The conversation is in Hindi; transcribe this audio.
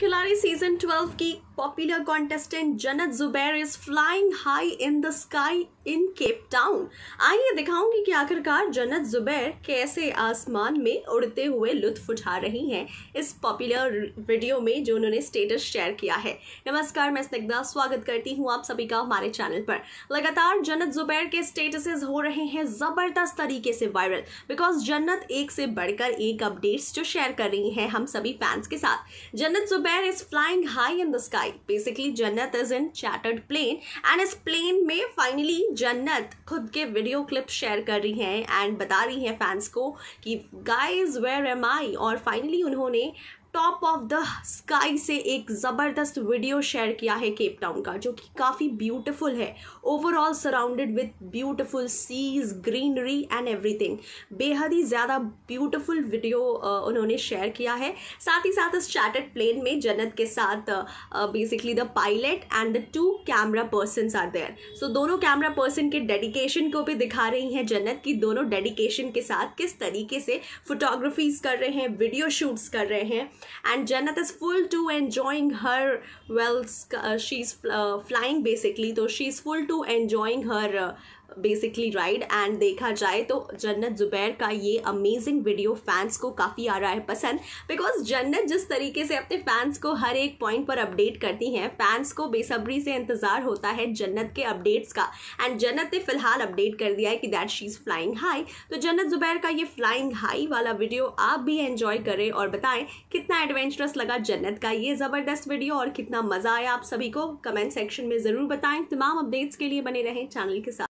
खिलाड़ी सीजन 12 की popular contestant Jannat Zubair is flying high in the sky in Cape Town आइए दिखाऊंगी कि आखिरकार जनत जुबैर कैसे आसमान में उड़ते हुए लुत्फ उठा रही हैं इस पॉपुलर वीडियो में जो उन्होंने स्टेटस शेयर किया है नमस्कार मैं स्निग्धा स्वागत करती हूँ आप सभी का हमारे चैनल पर लगातार जन्नत जुबैर के स्टेटसेस हो रहे हैं जबरदस्त तरीके से वायरल बिकॉज जन्नत एक से बढ़कर एक अपडेट्स जो शेयर कर रही हैं हम सभी फैंस के साथ जन्नत जुबैर बेयर is flying high in the sky basically Jannat is in chartered plane and इस प्लेन में फाइनली जन्नत खुद के वीडियो क्लिप शेयर कर रही हैं एंड बता रही हैं फैंस को कि गाइज वेयर एम आई और फाइनली उन्होंने टॉप ऑफ द स्काई से एक ज़बरदस्त वीडियो शेयर किया है केप टाउन का जो कि काफ़ी ब्यूटीफुल है overall surrounded with beautiful seas greenery and everything बेहद ही ज़्यादा ब्यूटीफुल वीडियो उन्होंने शेयर किया है साथ ही साथ इस चार्टर्ड प्लेन में जन्नत के साथ basically the pilot and the two camera person are there so दोनों कैमरा पर्सन के डेडिकेशन को भी दिखा रही हैं जन्नत की दोनों डेडिकेशन के साथ किस तरीके से फोटोग्राफीज कर रहे हैं वीडियो शूट्स कर रहे हैं and Jannat is full to enjoying her well uh, she's uh, flying basically so she's full to enjoying her uh, basically ride and देखा जाए तो जन्नत ज़ुबैर का ये अमेजिंग वीडियो फैंस को काफ़ी आ रहा है पसंद बिकॉज जन्नत जिस तरीके से अपने फैंस को हर एक पॉइंट पर अपडेट करती हैं फैंस को बेसब्री से इंतज़ार होता है जन्नत के अपडेट्स का एंड जन्नत ने फिलहाल अपडेट कर दिया है कि that she is flying high तो जन्नत ज़ुबैर का ये फ्लाइंग हाई वाला वीडियो आप भी इंजॉय करें और बताएं कितना एडवेंचरस लगा जन्नत का ये ज़बरदस्त वीडियो और कितना मज़ा आया आप सभी को कमेंट सेक्शन में ज़रूर बताएँ तमाम अपडेट्स के लिए बने रहें चैनल के साथ